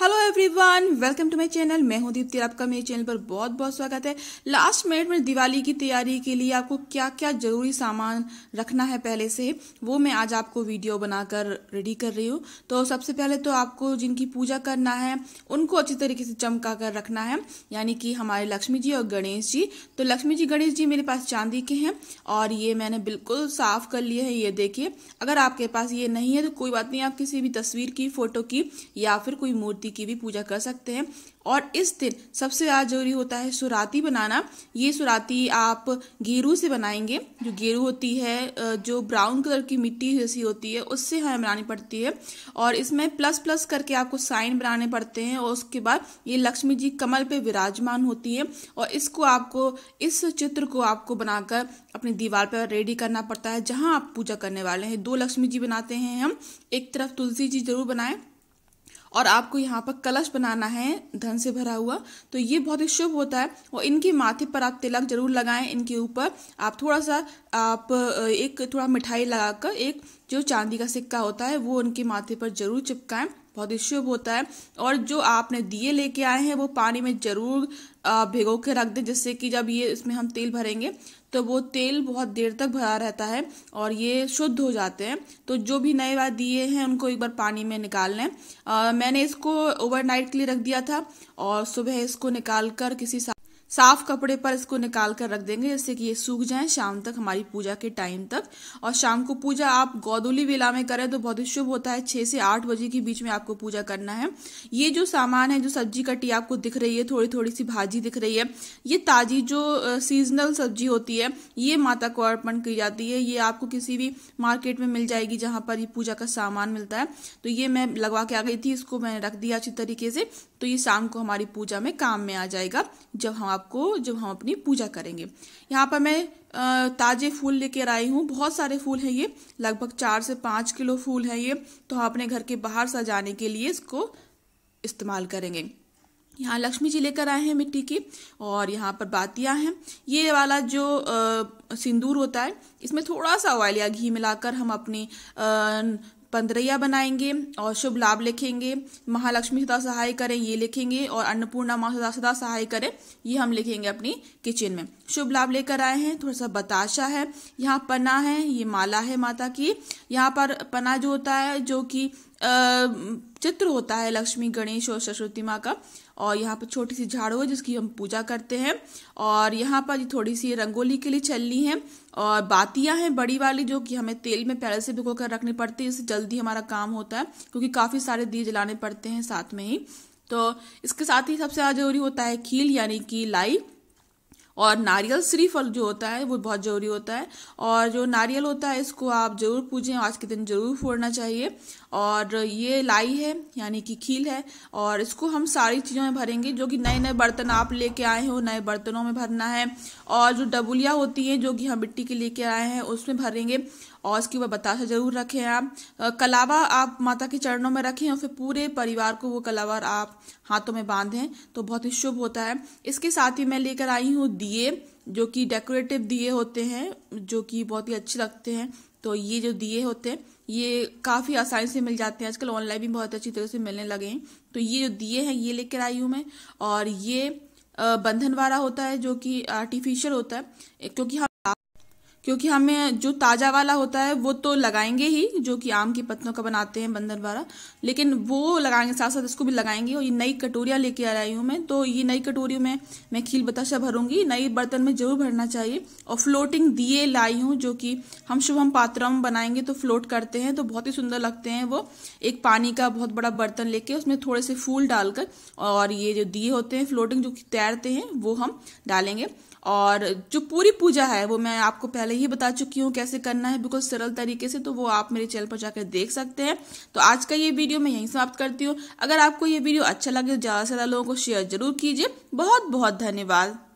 hello everyone welcome to my channel मैं हूं दीप्ति आपका मेरे चैनल पर बहुत बहुत स्वागत है लास्ट मिनट में दिवाली की तैयारी के लिए आपको क्या क्या जरूरी सामान रखना है पहले से वो मैं आज आपको वीडियो बनाकर रेडी कर रही हूं तो सबसे पहले तो आपको जिनकी पूजा करना है उनको अच्छी तरीके से चमका कर रखना है यानी कि हमारे लक्ष्मी जी और गणेश जी तो लक्ष्मी जी गणेश जी मेरे पास चांदी के हैं और ये मैंने बिल्कुल साफ कर लिए हैं ये देखिए अगर आपके पास ये नहीं है तो कोई बात नहीं आप किसी भी तस्वीर की फोटो की या फिर कोई मूर्ति मूर्ति की भी पूजा कर सकते हैं और इस दिन सबसे ज़्यादा जरूरी होता है सुराती बनाना ये सुराती आप गेरू से बनाएंगे जो गेरू होती है जो ब्राउन कलर की मिट्टी जैसी होती है उससे हमें बनानी पड़ती है और इसमें प्लस प्लस करके आपको साइन बनाने पड़ते हैं और उसके बाद ये लक्ष्मी जी कमल पे विराजमान होती है और इसको आपको इस चित्र को आपको बनाकर अपनी दीवार पर रेडी करना पड़ता है जहाँ आप पूजा करने वाले हैं दो लक्ष्मी जी बनाते हैं हम एक तरफ तुलसी जी जरूर बनाएं और आपको यहाँ पर कलश बनाना है धन से भरा हुआ तो ये बहुत ही शुभ होता है और इनके माथे पर आप तिलक जरूर लगाएं इनके ऊपर आप थोड़ा सा आप एक थोड़ा मिठाई लगाकर एक जो चांदी का सिक्का होता है वो उनके माथे पर जरूर चिपकाएं बहुत ही शुभ होता है और जो आपने दिए लेके आए हैं वो पानी में ज़रूर भिगो के रख दें जिससे कि जब ये इसमें हम तेल भरेंगे तो वो तेल बहुत देर तक भरा रहता है और ये शुद्ध हो जाते हैं तो जो भी नए बार दिए हैं उनको एक बार पानी में निकाल लें मैंने इसको ओवरनाइट के लिए रख दिया था और सुबह इसको निकाल कर किसी साफ कपड़े पर इसको निकाल कर रख देंगे जिससे कि ये सूख जाए शाम तक हमारी पूजा के टाइम तक और शाम को पूजा आप गौदुली वेला में करें तो बहुत ही शुभ होता है छः से आठ बजे के बीच में आपको पूजा करना है ये जो सामान है जो सब्जी कटी आपको दिख रही है थोड़ी थोड़ी सी भाजी दिख रही है ये ताजी जो सीजनल सब्जी होती है ये माता को अर्पण की जाती है ये आपको किसी भी मार्केट में मिल जाएगी जहाँ पर ये पूजा का सामान मिलता है तो ये मैं लगवा के आ गई थी इसको मैंने रख दिया अच्छी तरीके से तो ये शाम को हमारी पूजा में काम में आ जाएगा जब हम आप को जब हम अपनी पूजा करेंगे यहाँ पर मैं ताज़े फूल लेकर आई हूँ बहुत सारे फूल हैं ये लगभग चार से पाँच किलो फूल हैं ये तो हम अपने घर के बाहर सजाने के लिए इसको इस्तेमाल करेंगे यहाँ लक्ष्मी जी लेकर आए हैं मिट्टी की और यहाँ पर बातियाँ हैं ये वाला जो आ, सिंदूर होता है इसमें थोड़ा सा ऑयल या घी मिलाकर हम अपनी पंद्रैया बनाएंगे और शुभ लाभ लिखेंगे महालक्ष्मी सदा सहाय करें ये लिखेंगे और अन्नपूर्णा माँ सदा सदा सहाय करें ये हम लिखेंगे अपनी किचन में शुभ लाभ लेकर आए हैं थोड़ा सा बताशा है यहाँ पना है ये माला है माता की यहाँ पर पना जो होता है जो कि चित्र होता है लक्ष्मी गणेश और सरस्वती माँ का और यहाँ पर छोटी सी झाड़ू है जिसकी हम पूजा करते हैं और यहाँ पर थोड़ी सी रंगोली के लिए चलनी है और बातियाँ हैं बड़ी वाली जो कि हमें तेल में पहले से भिगो कर रखनी पड़ती है इससे जल्दी हमारा काम होता है क्योंकि काफ़ी सारे दिए जलाने पड़ते हैं साथ में ही तो इसके साथ ही सबसे ज़्यादा जरूरी होता है खील यानी कि लाई और नारियल श्रीफल जो होता है वो बहुत ज़रूरी होता है और जो नारियल होता है इसको आप ज़रूर पूजें आज के दिन ज़रूर फोड़ना चाहिए और ये लाई है यानी कि खील है और इसको हम सारी चीज़ों में भरेंगे जो कि नए नए बर्तन आप लेके आए हो नए बर्तनों में भरना है और जो डबुलिया होती हैं जो कि हम मिट्टी के लेके आए हैं उसमें भरेंगे और उसकी वह बताशा जरूर रखें आप कलावा आप माता के चरणों में रखें और फिर पूरे परिवार को वो कलावा आप हाथों में बांधें तो बहुत ही शुभ होता है इसके साथ ही मैं लेकर आई हूँ दिए जो कि डेकोरेटिव दिए होते हैं जो कि बहुत ही अच्छे लगते हैं तो ये जो दिए होते हैं ये काफ़ी आसानी से मिल जाते हैं आजकल ऑनलाइन भी बहुत अच्छी तरह से मिलने लगे हैं तो ये जो दिए हैं ये लेकर आई हूँ मैं और ये बंधनवारा होता है जो कि आर्टिफिशियल होता है क्योंकि हम क्योंकि हमें जो ताज़ा वाला होता है वो तो लगाएंगे ही जो कि आम के पत्तों का बनाते हैं बंधन वाला लेकिन वो लगाएंगे साथ साथ इसको भी लगाएंगे और ये नई कटोरियाँ लेके आ रही हूँ मैं तो ये नई कटोरी में मैं खील बताशा भरूंगी नई बर्तन में जरूर भरना चाहिए और फ्लोटिंग दिए लाई हूँ जो कि हम शुभम पात्रम बनाएंगे तो फ्लोट करते हैं तो बहुत ही सुंदर लगते हैं वो एक पानी का बहुत बड़ा बर्तन लेके उसमें थोड़े से फूल डालकर और ये जो दिए होते हैं फ्लोटिंग जो तैरते हैं वो हम डालेंगे और जो पूरी पूजा है वो मैं आपको पहले ही बता चुकी हूँ कैसे करना है बिल्कुल सरल तरीके से तो वो आप मेरे चैनल पर जाकर देख सकते हैं तो आज का ये वीडियो मैं यहीं समाप्त करती हूँ अगर आपको ये वीडियो अच्छा लगे तो ज़्यादा से ज़्यादा लोगों को शेयर जरूर कीजिए बहुत बहुत धन्यवाद